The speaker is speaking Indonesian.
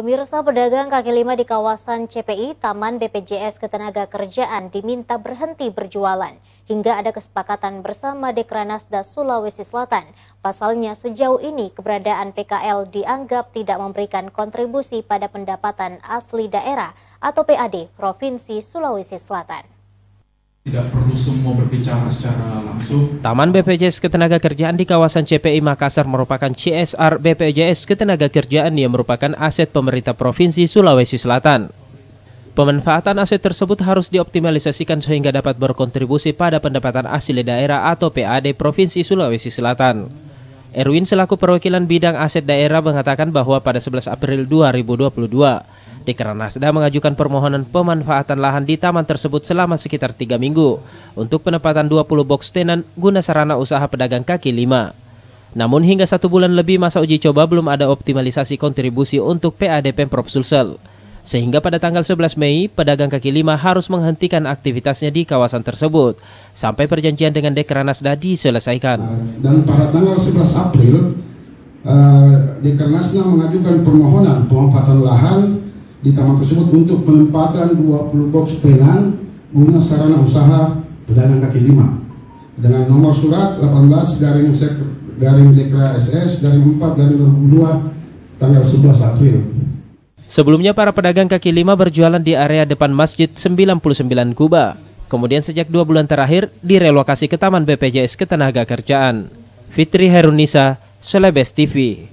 Pemirsa pedagang kaki lima di kawasan CPI, Taman BPJS Ketenagakerjaan diminta berhenti berjualan hingga ada kesepakatan bersama Dekranasda Sulawesi Selatan. Pasalnya sejauh ini keberadaan PKL dianggap tidak memberikan kontribusi pada pendapatan asli daerah atau PAD Provinsi Sulawesi Selatan tidak perlu semua berbicara secara langsung. Taman BPJS Ketenagakerjaan di kawasan CPI Makassar merupakan CSR BPJS Ketenagakerjaan yang merupakan aset pemerintah Provinsi Sulawesi Selatan. Pemanfaatan aset tersebut harus dioptimalisasikan sehingga dapat berkontribusi pada pendapatan asli daerah atau PAD Provinsi Sulawesi Selatan. Erwin selaku perwakilan bidang aset daerah mengatakan bahwa pada 11 April 2022, karena dah mengajukan permohonan pemanfaatan lahan di taman tersebut selama sekitar tiga minggu untuk penempatan 20 box tenan guna sarana usaha pedagang kaki lima. Namun hingga satu bulan lebih masa uji coba belum ada optimalisasi kontribusi untuk PAD Pemprov Sulsel. Sehingga pada tanggal 11 Mei, pedagang kaki lima harus menghentikan aktivitasnya di kawasan tersebut sampai perjanjian dengan Dekranasda diselesaikan. Dan pada tanggal 11 April, eh, Dekranasda mengajukan permohonan pemanfaatan lahan di taman tersebut untuk penempatan 20 box pelan guna sarana usaha pedagang kaki lima dengan nomor surat 18 garing sek, garing dekra SS garing 4 garing 22 tanggal 11 April. Sebelumnya para pedagang kaki lima berjualan di area depan Masjid 99 Kuba. Kemudian sejak dua bulan terakhir direlokasi ke Taman BPJS Ketenaga Kerjaan. Fitri Herunisa, Selebes TV.